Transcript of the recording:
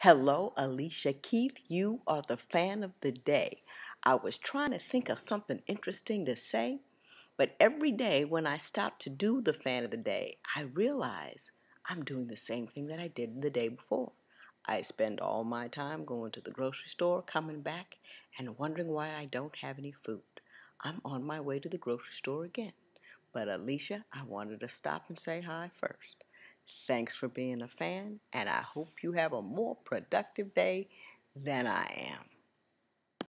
Hello, Alicia Keith. You are the fan of the day. I was trying to think of something interesting to say, but every day when I stop to do the fan of the day, I realize I'm doing the same thing that I did the day before. I spend all my time going to the grocery store, coming back, and wondering why I don't have any food. I'm on my way to the grocery store again. But Alicia, I wanted to stop and say hi first. Thanks for being a fan, and I hope you have a more productive day than I am.